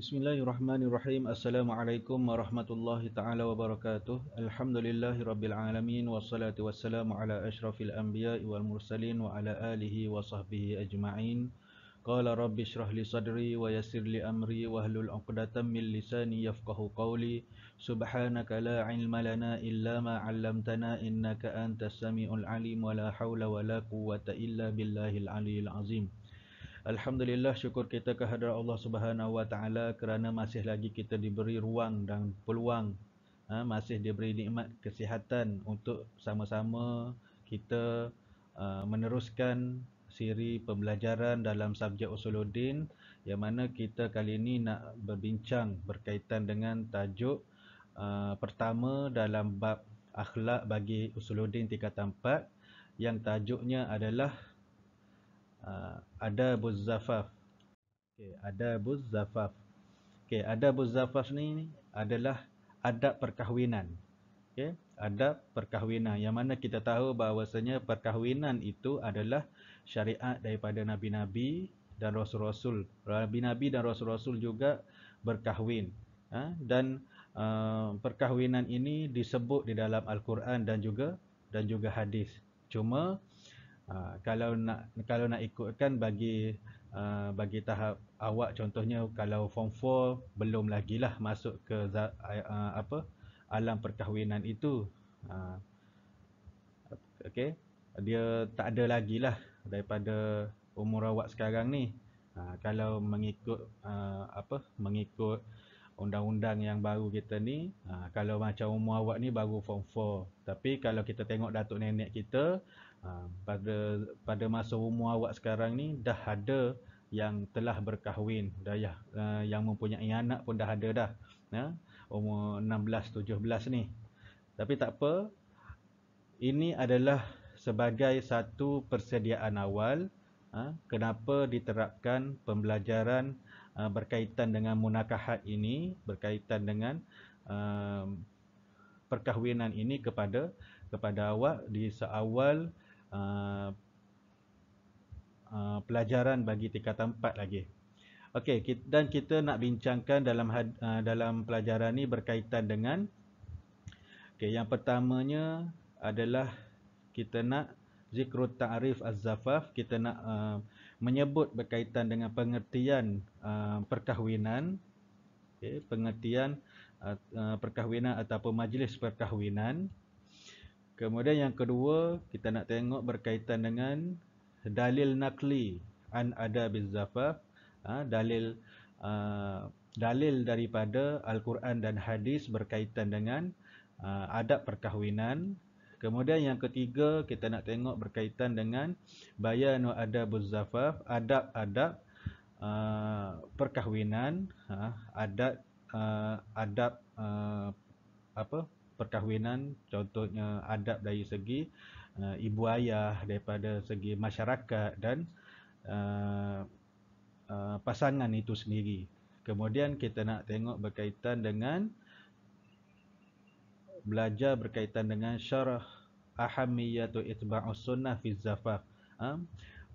Bismillahirrahmanirrahim. Assalamualaikum warahmatullahi taala wabarakatuh. Alhamdulillahi rabbil alamin wassalatu wassalamu ala asyrafil anbiya wal mursalin wa ala alihi wa sahbihi ajma'in. Qala rabbi shrah li sadri wa yassir li amri wahlul 'uqdatam min lisani yafqahu qawli. Subhanaka la 'ilma lana illa ma 'allamtana innaka antas samiul 'alim wa la hawla wa la quwwata illa billahil 'aliyyil 'azim. Alhamdulillah syukur kita kehadiran Allah Subhanahu Wa Taala kerana masih lagi kita diberi ruang dan peluang ha, masih diberi nikmat kesihatan untuk sama-sama kita uh, meneruskan siri pembelajaran dalam subjek usuluddin yang mana kita kali ini nak berbincang berkaitan dengan tajuk uh, pertama dalam bab akhlak bagi usuluddin tingkatan 4 yang tajuknya adalah ada zafaf. Okey, ada zafaf. Okey, ada zafaf ni adalah adab perkahwinan. Okey, adab perkahwinan yang mana kita tahu bahawasanya perkahwinan itu adalah syariat daripada nabi-nabi dan rasul-rasul. Nabi-nabi dan rasul-rasul juga berkahwin. Ha? dan uh, perkahwinan ini disebut di dalam al-Quran dan juga dan juga hadis. Cuma Ha, kalau nak kalau nak ikutkan bagi uh, bagi tahap awak contohnya kalau form 4 belum lagi lah masuk ke uh, apa alam perkahwinan itu uh, okey dia tak ada lagi lah daripada umur awak sekarang ni uh, kalau mengikut uh, apa mengikut undang-undang yang baru kita ni uh, kalau macam umur awak ni baru form 4 tapi kalau kita tengok datuk nenek kita Ha, pada pada masa umur awak sekarang ni dah ada yang telah berkahwin dah ya, uh, yang mempunyai anak pun dah ada dah ya umur 16 17 ni tapi tak apa ini adalah sebagai satu persediaan awal ha, kenapa diterapkan pembelajaran ha, berkaitan dengan munakahat ini berkaitan dengan ha, perkahwinan ini kepada kepada awak di seawal uh, uh, pelajaran bagi tingkatan 4 lagi. Okey, dan kita nak bincangkan dalam uh, dalam pelajaran ni berkaitan dengan okey, yang pertamanya adalah kita nak zikru ta'rif az-zafaf, kita nak uh, menyebut berkaitan dengan pengertian uh, perkahwinan okey, pengertian uh, perkahwinan ataupun majlis perkahwinan. Kemudian yang kedua, kita nak tengok berkaitan dengan dalil nakli an ada bin zafaf, ha, dalil uh, dalil daripada al-Quran dan hadis berkaitan dengan uh, adab perkahwinan. Kemudian yang ketiga, kita nak tengok berkaitan dengan bayanu adabuz zafaf, adab-adab uh, perkahwinan, uh, adab uh, adab uh, apa? perkahwinan contohnya adab dari segi uh, ibu ayah daripada segi masyarakat dan uh, uh, pasangan itu sendiri kemudian kita nak tengok berkaitan dengan belajar berkaitan dengan syarah ahamiyatu itba'us sunnah fi zafaf ha?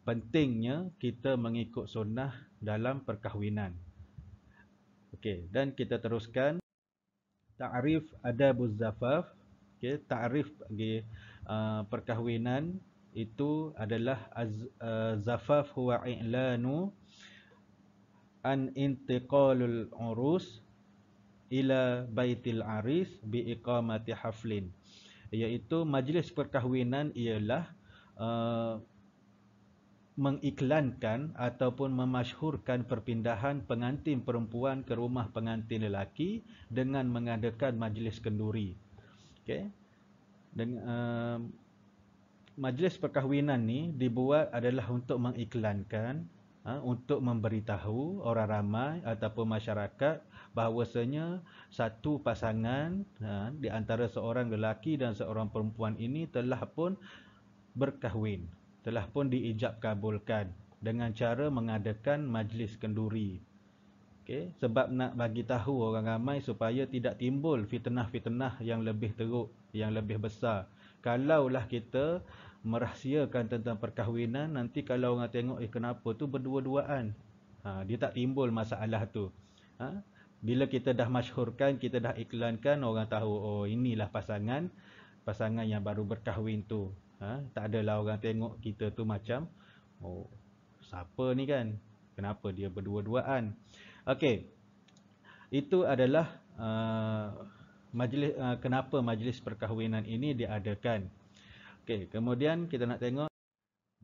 pentingnya kita mengikut sunnah dalam perkahwinan okey dan kita teruskan ta'rif adabuz zafaf okey ta'rif okay, uh, perkahwinan itu adalah az uh, zafaf huwa i'lanu an intiqalul urus ila baitil aris bi iqamati haflin iaitu majlis perkahwinan ialah uh, mengiklankan ataupun memasyhurkan perpindahan pengantin perempuan ke rumah pengantin lelaki dengan mengadakan majlis kenduri. Okey. dan uh, majlis perkahwinan ni dibuat adalah untuk mengiklankan uh, untuk memberitahu orang ramai ataupun masyarakat bahawasanya satu pasangan uh, di antara seorang lelaki dan seorang perempuan ini telah pun berkahwin telah pun diijab kabulkan dengan cara mengadakan majlis kenduri. Okay. Sebab nak bagi tahu orang ramai supaya tidak timbul fitnah-fitnah yang lebih teruk, yang lebih besar. Kalaulah kita merahsiakan tentang perkahwinan, nanti kalau orang tengok eh kenapa tu berdua-duaan. Ha, dia tak timbul masalah tu. Ha? Bila kita dah masyhurkan, kita dah iklankan, orang tahu oh inilah pasangan pasangan yang baru berkahwin tu ha? tak adalah orang tengok kita tu macam oh siapa ni kan kenapa dia berdua-duaan okey itu adalah uh, majlis uh, kenapa majlis perkahwinan ini diadakan okey kemudian kita nak tengok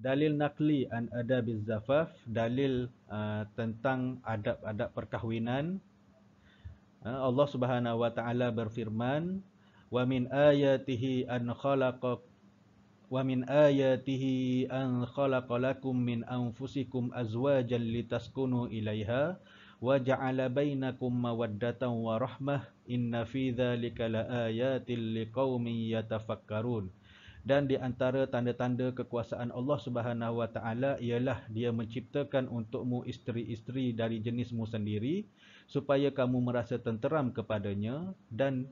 dalil naqli an adabiz zafaf dalil uh, tentang adab-adab perkahwinan uh, Allah Subhanahu wa taala berfirman wa min ayatihi an khalaqa ومن آياته أن خلق لكم من أنفسكم أزواجا لتسكنوا إليها وجعل بينكم مودة ورحمة إن في ذلك لآيات لقوم يتفكرون dan di antara tanda-tanda kekuasaan Allah Subhanahu wa taala ialah dia menciptakan untukmu isteri-isteri dari jenismu sendiri supaya kamu merasa tenteram kepadanya dan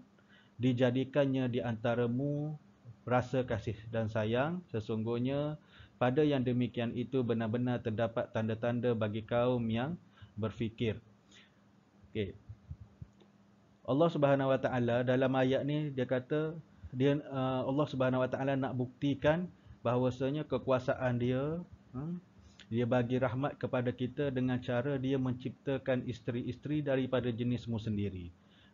dijadikannya di antaramu rasa kasih dan sayang sesungguhnya pada yang demikian itu benar-benar terdapat tanda-tanda bagi kaum yang berfikir. Okey. Allah Subhanahu Wa Taala dalam ayat ni dia kata dia uh, Allah Subhanahu Wa Taala nak buktikan bahawasanya kekuasaan dia ha, dia bagi rahmat kepada kita dengan cara dia menciptakan isteri-isteri daripada jenismu sendiri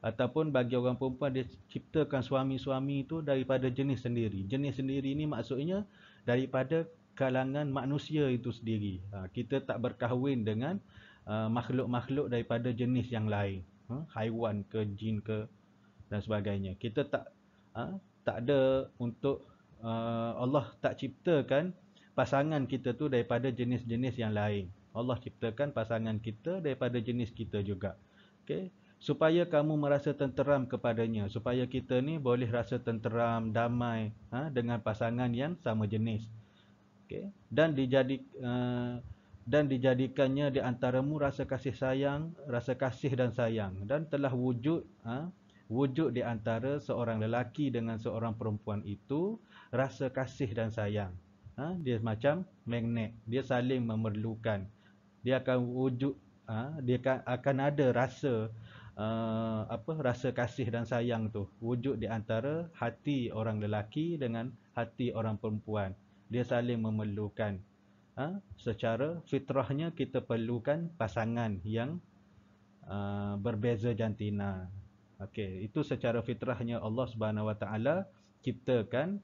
ataupun bagi orang perempuan dia ciptakan suami-suami tu daripada jenis sendiri. Jenis sendiri ini maksudnya daripada kalangan manusia itu sendiri. Ha, kita tak berkahwin dengan uh, makhluk-makhluk daripada jenis yang lain. Ha, haiwan ke jin ke dan sebagainya. Kita tak ha, tak ada untuk uh, Allah tak ciptakan pasangan kita tu daripada jenis-jenis yang lain. Allah ciptakan pasangan kita daripada jenis kita juga. Okay supaya kamu merasa tenteram kepadanya supaya kita ni boleh rasa tenteram damai ha, dengan pasangan yang sama jenis Okay. dan dijadik uh, eh, dan dijadikannya di antaramu rasa kasih sayang rasa kasih dan sayang dan telah wujud ha, wujud di antara seorang lelaki dengan seorang perempuan itu rasa kasih dan sayang ha, dia macam magnet dia saling memerlukan dia akan wujud ha, dia akan ada rasa Eh, apa rasa kasih dan sayang tu wujud di antara hati orang lelaki dengan hati orang perempuan dia saling memerlukan ha? secara fitrahnya kita perlukan pasangan yang uh, berbeza jantina okey itu secara fitrahnya Allah Subhanahu Wa Taala ciptakan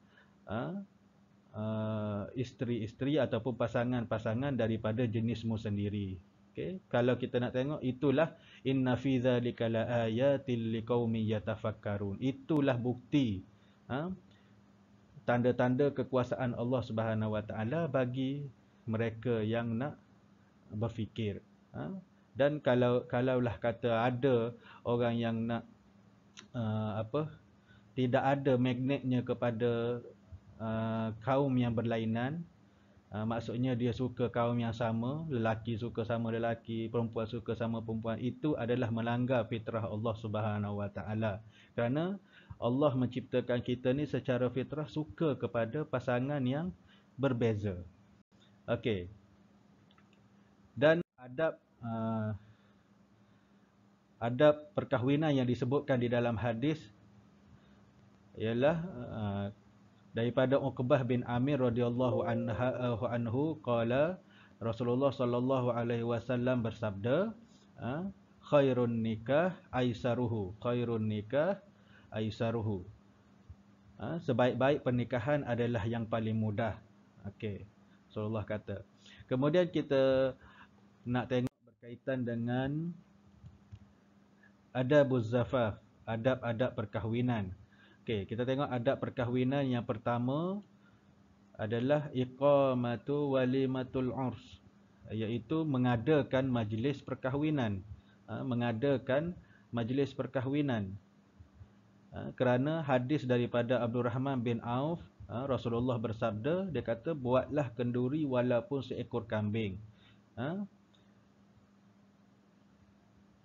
ha? Uh, isteri-isteri ataupun pasangan-pasangan daripada jenismu sendiri Okay. Kalau kita nak tengok itulah inna fi dzalika laayatil liqaumin yatafakkarun. Itulah bukti ha? tanda-tanda kekuasaan Allah Subhanahu bagi mereka yang nak berfikir. Ha? Dan kalau kalaulah kata ada orang yang nak uh, apa tidak ada magnetnya kepada uh, kaum yang berlainan Uh, maksudnya dia suka kaum yang sama, lelaki suka sama lelaki, perempuan suka sama perempuan. Itu adalah melanggar fitrah Allah Subhanahu Wa Taala. Kerana Allah menciptakan kita ni secara fitrah suka kepada pasangan yang berbeza. Okey. Dan adab uh, adab perkahwinan yang disebutkan di dalam hadis ialah uh, daripada Uqbah bin Amir radhiyallahu anhu eh, anhu qala Rasulullah sallallahu alaihi wasallam bersabda ah, khairun nikah aisaruhu khairun nikah aisaruhu ah, sebaik-baik pernikahan adalah yang paling mudah okey Rasulullah kata kemudian kita nak tengok berkaitan dengan adabuz zafaf adab-adab perkahwinan Okey, kita tengok adab perkahwinan yang pertama adalah iqamatu walimatul urs iaitu mengadakan majlis perkahwinan ha, mengadakan majlis perkahwinan ha, kerana hadis daripada Abdul Rahman bin Auf ha, Rasulullah bersabda dia kata buatlah kenduri walaupun seekor kambing ha,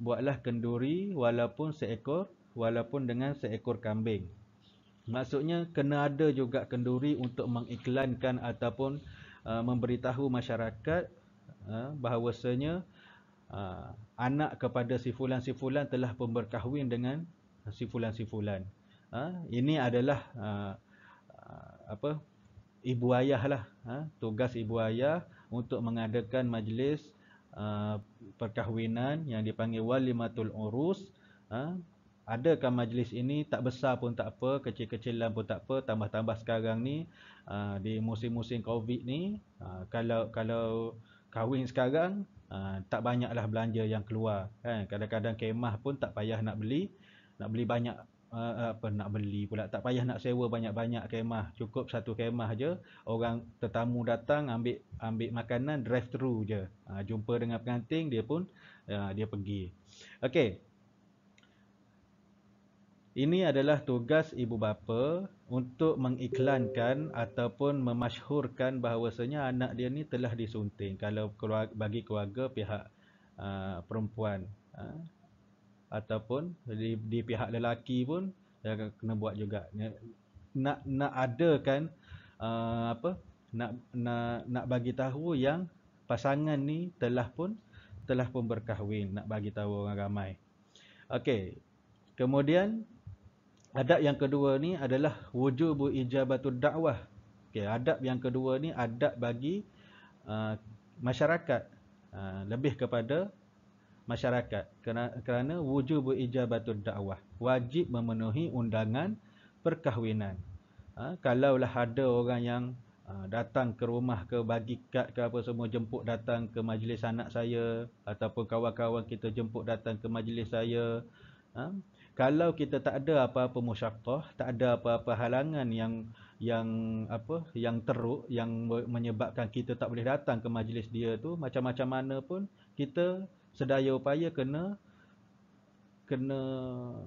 buatlah kenduri walaupun seekor walaupun dengan seekor kambing Maksudnya kena ada juga kenduri untuk mengiklankan ataupun uh, memberitahu masyarakat uh, bahawasanya uh, anak kepada si fulan-sifulan telah pemberkahwin dengan si fulan-sifulan. Uh, ini adalah uh, uh, apa ibu ayah lah uh, tugas ibu ayah untuk mengadakan majlis uh, perkahwinan yang dipanggil walimatul urus. Uh, adakah majlis ini tak besar pun tak apa, kecil-kecilan pun tak apa, tambah-tambah sekarang ni uh, di musim-musim Covid ni, uh, kalau kalau kahwin sekarang uh, tak banyaklah belanja yang keluar kan. Kadang-kadang kemah pun tak payah nak beli, nak beli banyak uh, apa nak beli pula tak payah nak sewa banyak-banyak kemah, cukup satu kemah aje. Orang tetamu datang ambil ambil makanan drive through je. Uh, jumpa dengan pengantin dia pun uh, dia pergi. Okey. Ini adalah tugas ibu bapa untuk mengiklankan ataupun memasyhurkan bahawasanya anak dia ni telah disunting kalau keluarga, bagi keluarga pihak uh, perempuan uh, ataupun di, di pihak lelaki pun dia kena buat juga nak nak adakan uh, apa nak nak nak bagi tahu yang pasangan ni telah pun telah pun berkahwin nak bagi tahu orang ramai okey kemudian Adab yang kedua ni adalah wujubu ijabatu da'wah. Okay, adab yang kedua ni adab bagi uh, masyarakat. Uh, lebih kepada masyarakat. Kerana, kerana wujubu ijabatu da'wah. Wajib memenuhi undangan perkahwinan. Uh, kalaulah ada orang yang uh, datang ke rumah ke bagi kad ke apa semua jemput datang ke majlis anak saya ataupun kawan-kawan kita jemput datang ke majlis saya. Uh, kalau kita tak ada apa-apa musyaqqah, tak ada apa-apa halangan yang yang apa yang teruk yang menyebabkan kita tak boleh datang ke majlis dia tu macam-macam mana pun kita sedaya upaya kena kena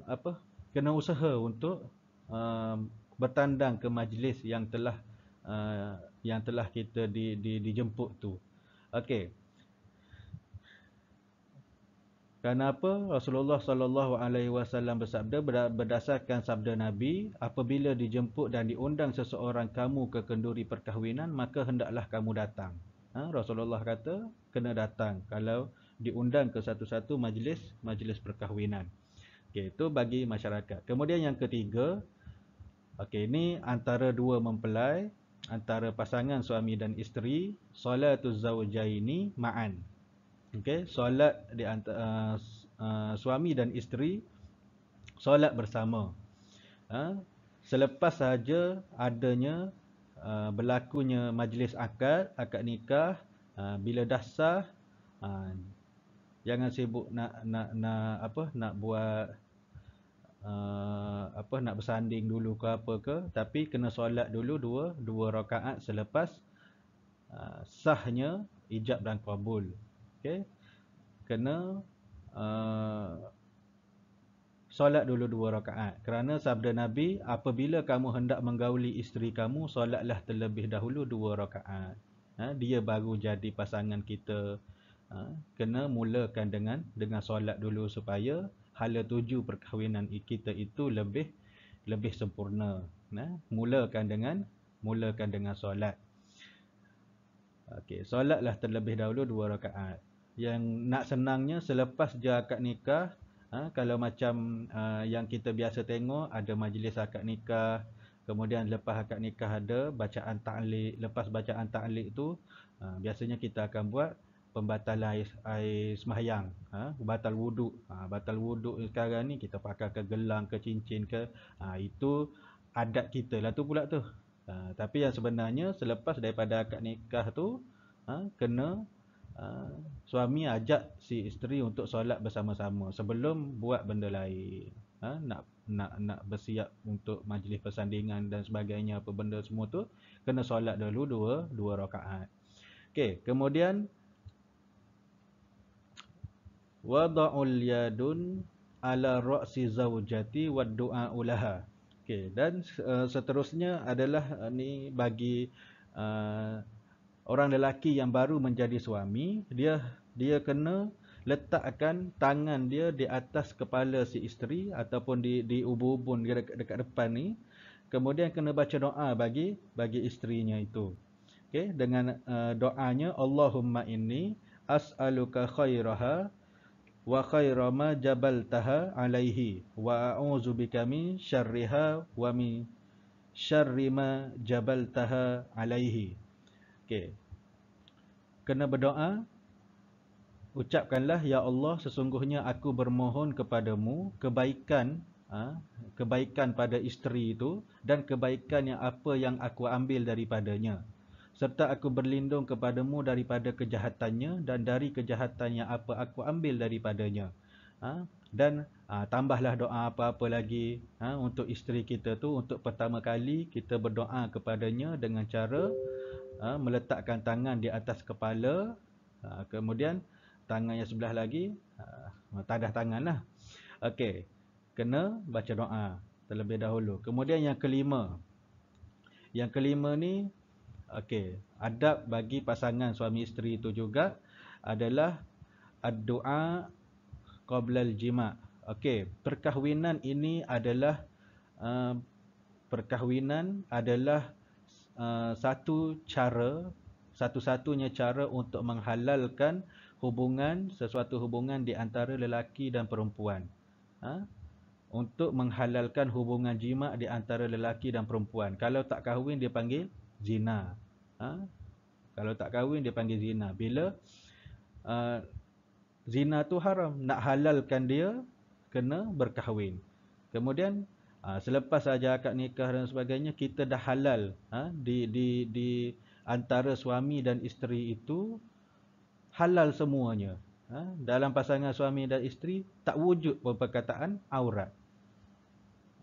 apa kena usaha untuk uh, bertandang ke majlis yang telah uh, yang telah kita di, di, dijemput tu okey Kerana apa? Rasulullah sallallahu alaihi wasallam bersabda berdasarkan sabda Nabi, apabila dijemput dan diundang seseorang kamu ke kenduri perkahwinan, maka hendaklah kamu datang. Ha? Rasulullah kata kena datang kalau diundang ke satu-satu majlis majlis perkahwinan. Okay, itu bagi masyarakat. Kemudian yang ketiga, okay, ini antara dua mempelai, antara pasangan suami dan isteri, solatul zawjaini ma'an okey solat di antara uh, uh, suami dan isteri solat bersama uh, selepas saja adanya uh, berlakunya majlis akad akad nikah uh, bila dah sah uh, jangan sibuk nak nak nak apa nak buat Uh, apa nak bersanding dulu ke apa ke tapi kena solat dulu dua dua rakaat selepas uh, sahnya ijab dan kabul okay. kena uh, solat dulu dua rakaat kerana sabda Nabi apabila kamu hendak menggauli isteri kamu solatlah terlebih dahulu dua rakaat ha, dia baru jadi pasangan kita ha, kena mulakan dengan dengan solat dulu supaya hala tuju perkahwinan kita itu lebih lebih sempurna ha, mulakan dengan mulakan dengan solat Okey, solatlah terlebih dahulu dua rakaat yang nak senangnya selepas dia akad nikah ha, kalau macam uh, yang kita biasa tengok ada majlis akad nikah kemudian lepas akad nikah ada bacaan taklik lepas bacaan taklik tu uh, biasanya kita akan buat pembatalan air, air semahyang ha, batal wuduk ha, batal wuduk sekarang ni kita pakai ke gelang ke cincin ke ha, itu adat kita lah tu pula tu ha, tapi yang sebenarnya selepas daripada akad nikah tu ha, kena Ah, suami ajak si isteri untuk solat bersama-sama sebelum buat benda lain ha, nak nak nak bersiap untuk majlis persandingan dan sebagainya apa benda semua tu kena solat dulu dua dua rakaat okey kemudian wada'ul yadun ala ra'si zaujati wa du'a ulaha okey dan uh, seterusnya adalah uh, ni bagi uh, orang lelaki yang baru menjadi suami, dia dia kena letakkan tangan dia di atas kepala si isteri ataupun di di ubun-ubun dekat, dekat depan ni. Kemudian kena baca doa bagi bagi isterinya itu. Okey, dengan uh, doanya Allahumma inni as'aluka khairaha wa khaira ma jabaltaha alaihi wa a'udzu bika min syarriha wa min syarri ma jabaltaha alaihi Okey. Kena berdoa. Ucapkanlah ya Allah sesungguhnya aku bermohon kepadamu kebaikan ha, kebaikan pada isteri itu dan kebaikan yang apa yang aku ambil daripadanya serta aku berlindung kepadamu daripada kejahatannya dan dari kejahatan yang apa aku ambil daripadanya ha, dan ha, tambahlah doa apa-apa lagi untuk isteri kita tu untuk pertama kali kita berdoa kepadanya dengan cara ha, meletakkan tangan di atas kepala ha, kemudian tangan yang sebelah lagi ha, tadah tangan lah okay. kena baca doa terlebih dahulu kemudian yang kelima yang kelima ni okay. adab bagi pasangan suami isteri itu juga adalah doa qoblal jima' Okey, perkahwinan ini adalah uh, perkahwinan adalah Uh, satu cara satu-satunya cara untuk menghalalkan hubungan sesuatu hubungan di antara lelaki dan perempuan ha? untuk menghalalkan hubungan jima di antara lelaki dan perempuan kalau tak kahwin dia panggil zina ha? kalau tak kahwin dia panggil zina bila uh, zina tu haram nak halalkan dia kena berkahwin kemudian Ha, selepas saja akad nikah dan sebagainya kita dah halal ha, di, di, di antara suami dan isteri itu halal semuanya. Ha, dalam pasangan suami dan isteri tak wujud perkataan aurat.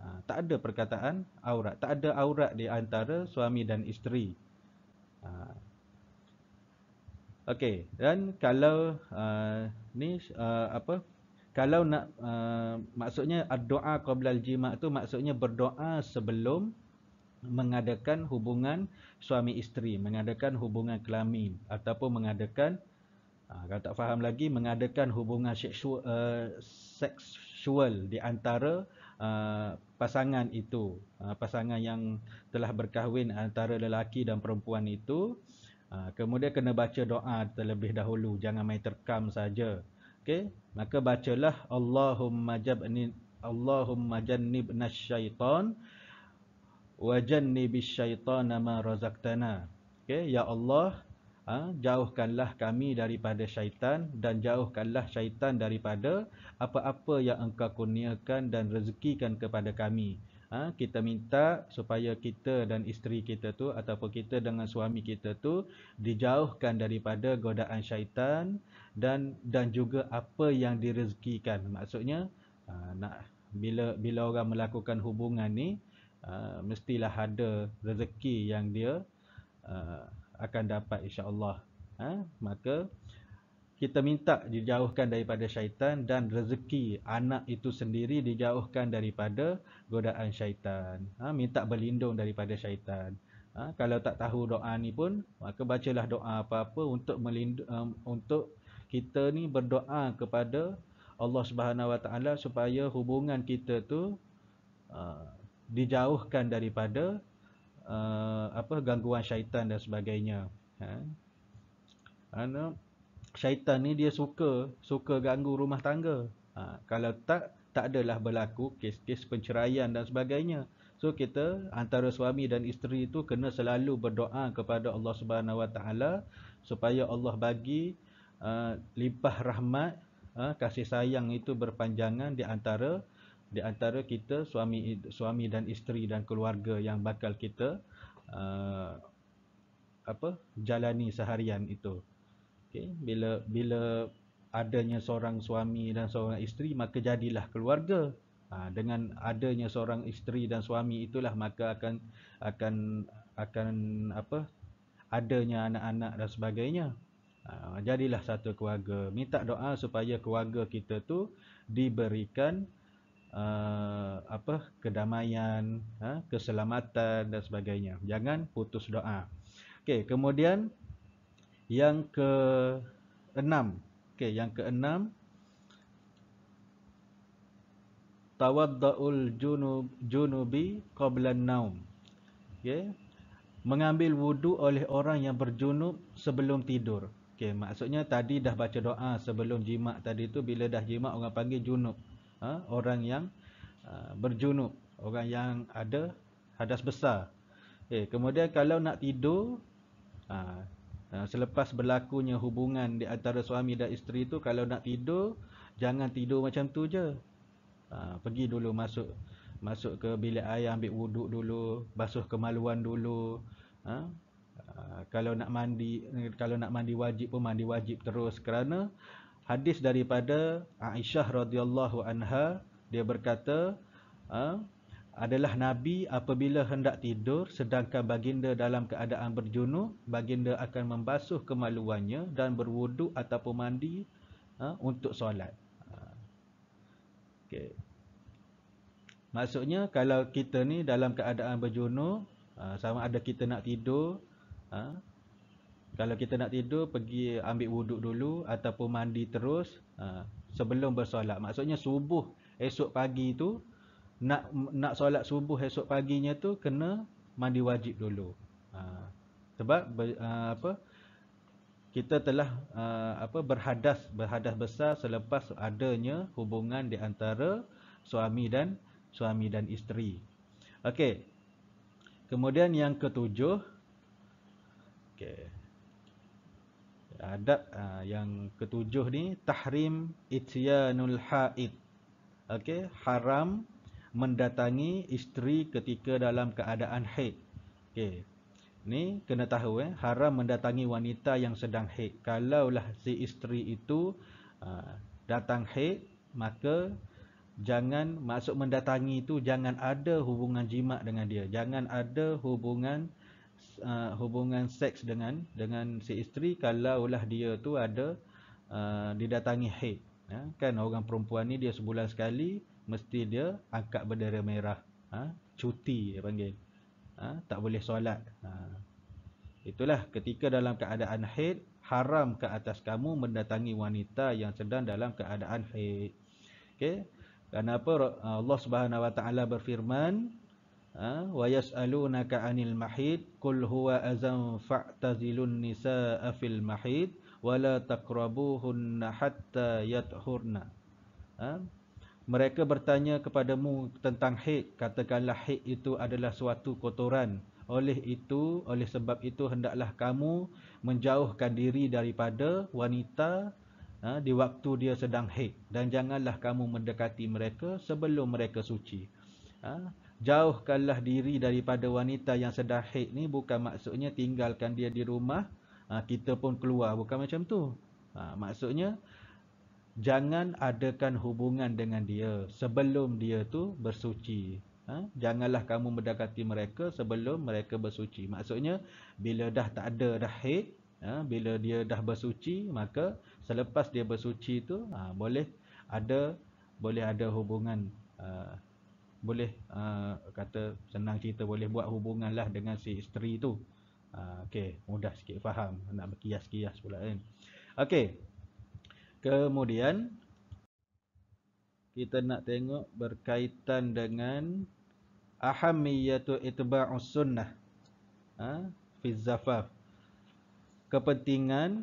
Ha, tak ada perkataan aurat. Tak ada aurat di antara suami dan isteri. Ha. Okey, dan kalau uh, ni uh, apa? kalau nak uh, maksudnya doa qabla al-jima tu maksudnya berdoa sebelum mengadakan hubungan suami isteri, mengadakan hubungan kelamin ataupun mengadakan uh, kalau tak faham lagi mengadakan hubungan seksual, uh, seksual di antara uh, pasangan itu, uh, pasangan yang telah berkahwin antara lelaki dan perempuan itu uh, kemudian kena baca doa terlebih dahulu, jangan main terkam saja. Okey? maka bacalah Allahumma jabni Allahumma jannibnas syaitan wa jannibish syaitana ma razaqtana. Okey, ya Allah, ha, jauhkanlah kami daripada syaitan dan jauhkanlah syaitan daripada apa-apa yang Engkau kurniakan dan rezekikan kepada kami. Ha, kita minta supaya kita dan isteri kita tu ataupun kita dengan suami kita tu dijauhkan daripada godaan syaitan, dan dan juga apa yang direzekikan maksudnya aa, ah, nak bila bila orang melakukan hubungan ni aa, ah, mestilah ada rezeki yang dia aa, ah, akan dapat insya-Allah ha? maka kita minta dijauhkan daripada syaitan dan rezeki anak itu sendiri dijauhkan daripada godaan syaitan ha? minta berlindung daripada syaitan ha? kalau tak tahu doa ni pun maka bacalah doa apa-apa untuk melindung um, untuk kita ni berdoa kepada Allah Subhanahu Wa Taala supaya hubungan kita tu uh, dijauhkan daripada uh, apa gangguan syaitan dan sebagainya. Ha. Karena syaitan ni dia suka suka ganggu rumah tangga. Ha. kalau tak tak adalah berlaku kes-kes penceraian dan sebagainya. So kita antara suami dan isteri itu kena selalu berdoa kepada Allah Subhanahu Wa Taala supaya Allah bagi uh, limpah rahmat uh, kasih sayang itu berpanjangan di antara di antara kita suami suami dan isteri dan keluarga yang bakal kita uh, apa jalani seharian itu okey bila bila adanya seorang suami dan seorang isteri maka jadilah keluarga ha, dengan adanya seorang isteri dan suami itulah maka akan akan akan apa adanya anak-anak dan sebagainya Ha, jadilah satu keluarga minta doa supaya keluarga kita tu diberikan uh, apa kedamaian ha, keselamatan dan sebagainya jangan putus doa okey kemudian yang ke enam okey yang ke enam tawaddaul junub junubi qabla naum okey mengambil wudu oleh orang yang berjunub sebelum tidur Okey, maksudnya tadi dah baca doa sebelum jimat tadi tu bila dah jimat orang panggil junub. Ha? orang yang uh, berjunub, orang yang ada hadas besar. Okey, kemudian kalau nak tidur ha, ha, selepas berlakunya hubungan di antara suami dan isteri tu kalau nak tidur jangan tidur macam tu je. Ha, pergi dulu masuk masuk ke bilik air ambil wuduk dulu, basuh kemaluan dulu. Ha? Ah, kalau nak mandi eh, kalau nak mandi wajib pun mandi wajib terus kerana hadis daripada Aisyah radhiyallahu anha dia berkata ah, adalah nabi apabila hendak tidur sedangkan baginda dalam keadaan berjunub baginda akan membasuh kemaluannya dan berwuduk ataupun mandi ah, untuk solat okey maksudnya kalau kita ni dalam keadaan berjunub sama ada kita nak tidur ha? kalau kita nak tidur pergi ambil wuduk dulu ataupun mandi terus ha? sebelum bersolat maksudnya subuh esok pagi tu nak nak solat subuh esok paginya tu kena mandi wajib dulu ha? sebab ber, ha, apa kita telah ha, apa berhadas berhadas besar selepas adanya hubungan di antara suami dan suami dan isteri okey Kemudian yang ketujuh, Okey. Adab uh, yang ketujuh ni tahrim ityanul haid. Okey, haram mendatangi isteri ketika dalam keadaan haid. Okey. Ni kena tahu eh, haram mendatangi wanita yang sedang haid. Kalaulah si isteri itu uh, datang haid, maka jangan masuk mendatangi itu jangan ada hubungan jimat dengan dia. Jangan ada hubungan uh, hubungan seks dengan dengan si isteri kalaulah dia tu ada uh, didatangi haid ya kan orang perempuan ni dia sebulan sekali mesti dia angkat bendera merah ha? cuti dia panggil ha? tak boleh solat ha. itulah ketika dalam keadaan haid haram ke atas kamu mendatangi wanita yang sedang dalam keadaan haid okey kenapa Allah Subhanahu Wa Taala berfirman وَيَسْأَلُونَكَ عَنِ الْمَحِيدِ قُلْ هُوَ أَذًى فَاعْتَزِلُوا النِّسَاءَ فِي الْمَحِيدِ وَلَا تَقْرَبُوهُنَّ حَتَّى يَطْهُرْنَ mereka bertanya kepadamu tentang haid katakanlah haid itu adalah suatu kotoran oleh itu oleh sebab itu hendaklah kamu menjauhkan diri daripada wanita ha, di waktu dia sedang haid dan janganlah kamu mendekati mereka sebelum mereka suci ha? jauhkanlah diri daripada wanita yang sedah haid ni bukan maksudnya tinggalkan dia di rumah ha, kita pun keluar bukan macam tu ha, maksudnya jangan adakan hubungan dengan dia sebelum dia tu bersuci ha? janganlah kamu mendekati mereka sebelum mereka bersuci maksudnya bila dah tak ada dah haid ha? bila dia dah bersuci maka selepas dia bersuci tu ha, boleh ada boleh ada hubungan uh, boleh uh, kata senang cerita boleh buat hubungan lah dengan si isteri tu. Uh, Okey, mudah sikit faham. Nak berkias-kias pula kan. Okey, kemudian kita nak tengok berkaitan dengan ahamiyatu itba'u sunnah uh, fi zafaf. Kepentingan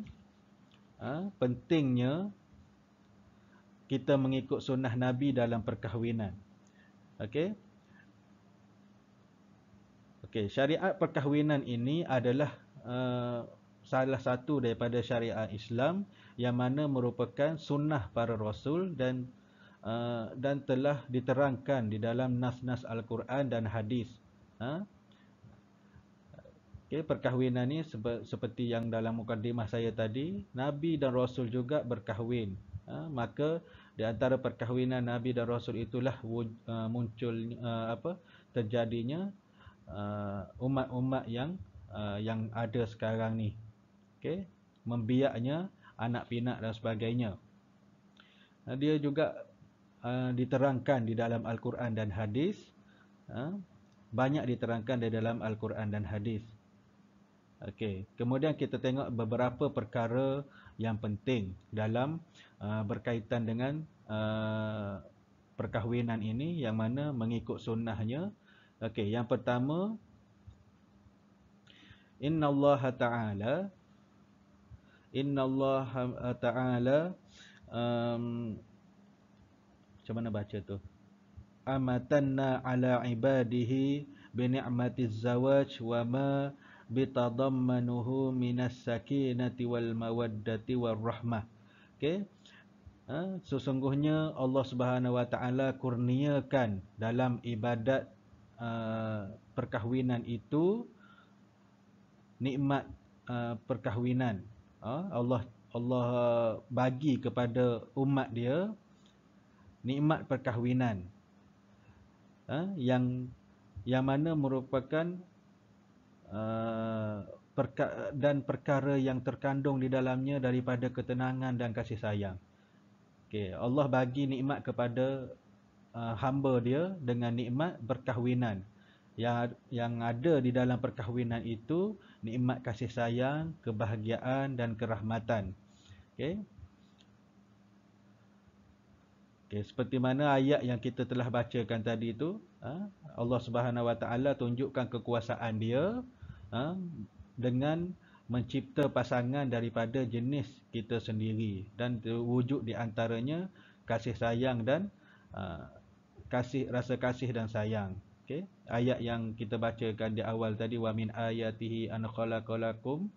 uh, pentingnya kita mengikut sunnah Nabi dalam perkahwinan. Okey. Okey, syariat perkahwinan ini adalah uh, salah satu daripada syariat Islam yang mana merupakan sunnah para rasul dan uh, dan telah diterangkan di dalam nas-nas Al-Quran dan hadis. Ha? Okay, perkahwinan ni seperti yang dalam mukadimah saya tadi, Nabi dan Rasul juga berkahwin. Ha? Maka di antara perkahwinan Nabi dan Rasul itulah uh, muncul uh, apa terjadinya uh, umat-umat yang uh, yang ada sekarang ni. Okey, membiaknya anak pinak dan sebagainya. Dia juga uh, diterangkan di dalam Al-Quran dan hadis. Uh, banyak diterangkan di dalam Al-Quran dan hadis. Okey, kemudian kita tengok beberapa perkara yang penting dalam uh, berkaitan dengan uh, perkahwinan ini yang mana mengikut sunnahnya. Okey, yang pertama Inna Allah Ta'ala Inna Allah Ta'ala um, Macam mana baca tu? Amatanna ala ibadihi bin ni'matiz zawaj wa ma bitadammanuhu minas sakinati wal mawaddati war rahmah. Okey. Ha? sesungguhnya Allah Subhanahu wa taala kurniakan dalam ibadat uh, perkahwinan itu nikmat uh, perkahwinan. Uh, Allah Allah bagi kepada umat dia nikmat perkahwinan. Uh, yang yang mana merupakan Eh, perka- dan perkara yang terkandung di dalamnya daripada ketenangan dan kasih sayang. Okay. Allah bagi nikmat kepada uh, hamba dia dengan nikmat berkahwinan. Yang, yang ada di dalam perkahwinan itu nikmat kasih sayang, kebahagiaan dan kerahmatan. Okay. Okay, seperti mana ayat yang kita telah bacakan tadi itu, eh, Allah Subhanahu Wa Taala tunjukkan kekuasaan Dia ha, dengan mencipta pasangan daripada jenis kita sendiri dan terwujud di antaranya kasih sayang dan ha, kasih rasa kasih dan sayang okey ayat yang kita bacakan di awal tadi wa min ayatihi an khalaqalakum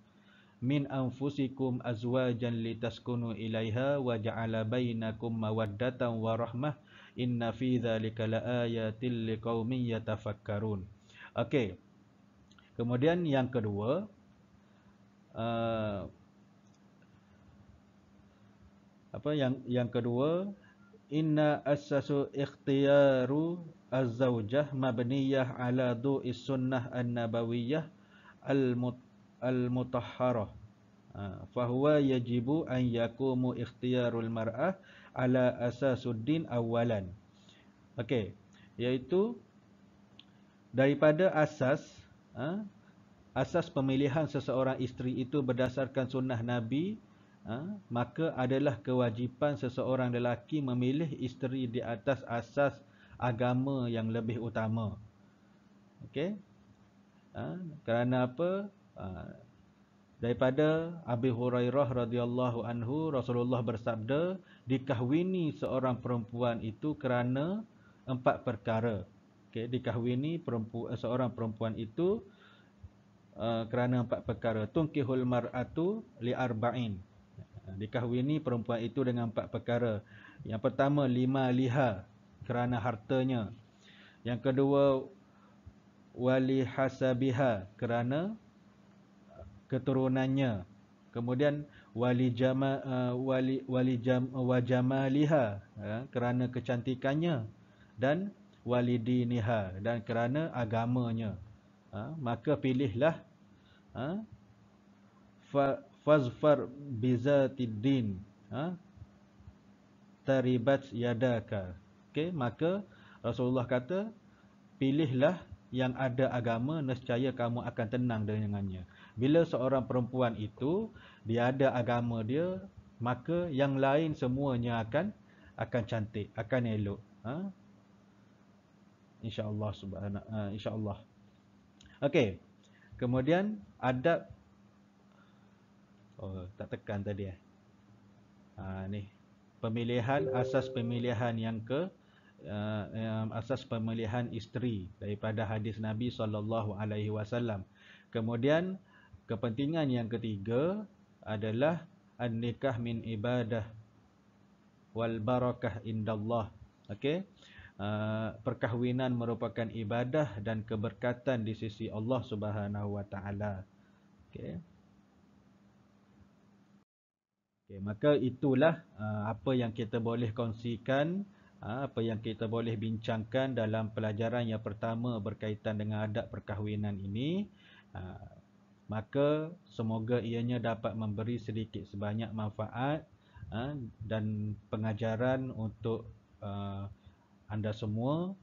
min anfusikum azwajan litaskunu ilaiha wa ja'ala bainakum mawaddatan wa rahmah inna fi dhalika laayatil liqaumin yatafakkarun okey Kemudian yang kedua, uh, apa yang yang kedua, inna asasu ikhtiyaru az-zawjah mabniyah ala du'is sunnah an-nabawiyah al-mutahharah. Ah, fahuwa yajibu an yakumu ikhtiyarul mar'ah ala asasuddin awalan. Okey, iaitu daripada asas ha? asas pemilihan seseorang isteri itu berdasarkan sunnah Nabi, ha? maka adalah kewajipan seseorang lelaki memilih isteri di atas asas agama yang lebih utama. Okay? Ha? Kerana apa? Ha? Daripada Abi Hurairah radhiyallahu anhu, Rasulullah bersabda, dikahwini seorang perempuan itu kerana empat perkara okay, dikahwini perempuan, eh, seorang perempuan itu uh, kerana empat perkara tungkihul mar'atu li'arba'in eh, dikahwini perempuan itu dengan empat perkara yang pertama lima liha kerana hartanya yang kedua wali hasabiha kerana keturunannya kemudian wali jama wali wali jam, wajamaliha kerana kecantikannya dan walidiniha dan kerana agamanya ha? maka pilihlah ha? fa fazfar bizatiddin ha? taribat yadaka okey maka Rasulullah kata pilihlah yang ada agama nescaya kamu akan tenang dengannya bila seorang perempuan itu dia ada agama dia maka yang lain semuanya akan akan cantik akan elok ha? insyaallah subhanallah eh, insyaallah okey kemudian adab oh tak tekan tadi eh ha, ni pemilihan asas pemilihan yang ke uh, asas pemilihan isteri daripada hadis Nabi sallallahu alaihi wasallam kemudian kepentingan yang ketiga adalah an-nikah min ibadah wal barakah indallah okey Eh, perkahwinan merupakan ibadah dan keberkatan di sisi Allah Subhanahu Wa Taala. Okay. Okay, maka itulah uh, apa yang kita boleh kongsikan, uh, apa yang kita boleh bincangkan dalam pelajaran yang pertama berkaitan dengan adat perkahwinan ini. Uh, maka semoga ianya dapat memberi sedikit sebanyak manfaat uh, dan pengajaran untuk uh, anda semua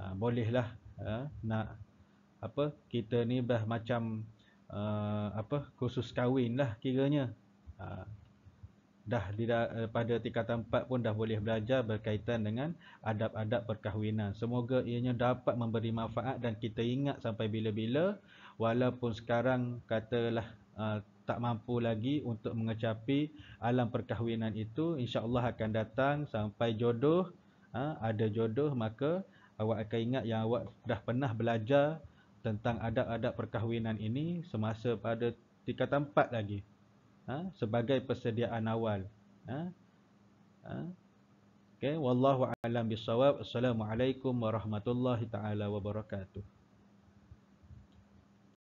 uh, bolehlah uh, nak apa kita ni dah macam uh, apa khusus kahwin lah kiranya uh, dah di pada tingkatan 4 pun dah boleh belajar berkaitan dengan adab-adab perkahwinan. Semoga ianya dapat memberi manfaat dan kita ingat sampai bila-bila walaupun sekarang katalah uh, tak mampu lagi untuk mengecapi alam perkahwinan itu insya-Allah akan datang sampai jodoh ha, ada jodoh maka awak akan ingat yang awak dah pernah belajar tentang adab-adab perkahwinan ini semasa pada tingkat empat lagi ha, sebagai persediaan awal ha, ha. Okay. Wallahu a'lam bishawab. Assalamualaikum warahmatullahi taala wabarakatuh.